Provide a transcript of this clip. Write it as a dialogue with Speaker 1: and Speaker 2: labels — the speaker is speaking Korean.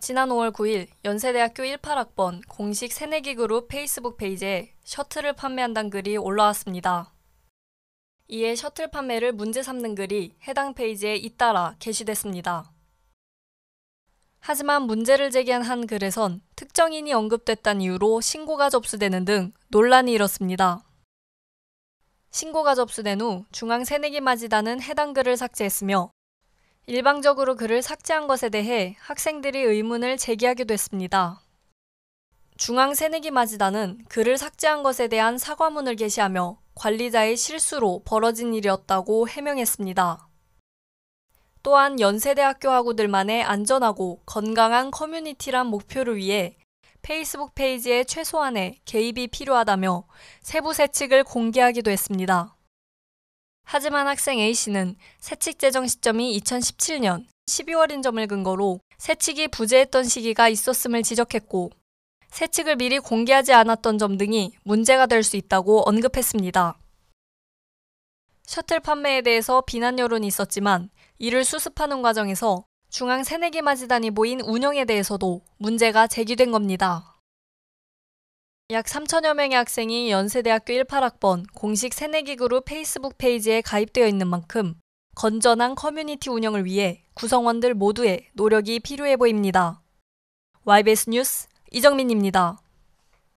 Speaker 1: 지난 5월 9일 연세대학교 18학번 공식 새내기 그룹 페이스북 페이지에 셔틀을 판매한다는 글이 올라왔습니다. 이에 셔틀 판매를 문제 삼는 글이 해당 페이지에 잇따라 게시됐습니다. 하지만 문제를 제기한 한 글에선 특정인이 언급됐다는 이유로 신고가 접수되는 등 논란이 일었습니다. 신고가 접수된 후 중앙 새내기 맞이단은 해당 글을 삭제했으며 일방적으로 글을 삭제한 것에 대해 학생들이 의문을 제기하기도했습니다 중앙 새내기 맞이단은 글을 삭제한 것에 대한 사과문을 게시하며 관리자의 실수로 벌어진 일이었다고 해명했습니다. 또한 연세대학교 학우들만의 안전하고 건강한 커뮤니티란 목표를 위해 페이스북 페이지에 최소한의 개입이 필요하다며 세부 세칙을 공개하기도 했습니다. 하지만 학생 A씨는 세칙 제정 시점이 2017년 12월인 점을 근거로 세칙이 부재했던 시기가 있었음을 지적했고 세칙을 미리 공개하지 않았던 점 등이 문제가 될 수 있다고 언급했습니다. 셔틀 판매에 대해서 비난 여론이 있었지만 이를 수습하는 과정에서 중앙 새내기 마지단이 모인 운영에 대해서도 문제가 제기된 겁니다. 약 3천여 명의 학생이 연세대학교 18학번 공식 새내기 그룹 페이스북 페이지에 가입되어 있는 만큼 건전한 커뮤니티 운영을 위해 구성원들 모두의 노력이 필요해 보입니다. YBS 뉴스 이정민입니다.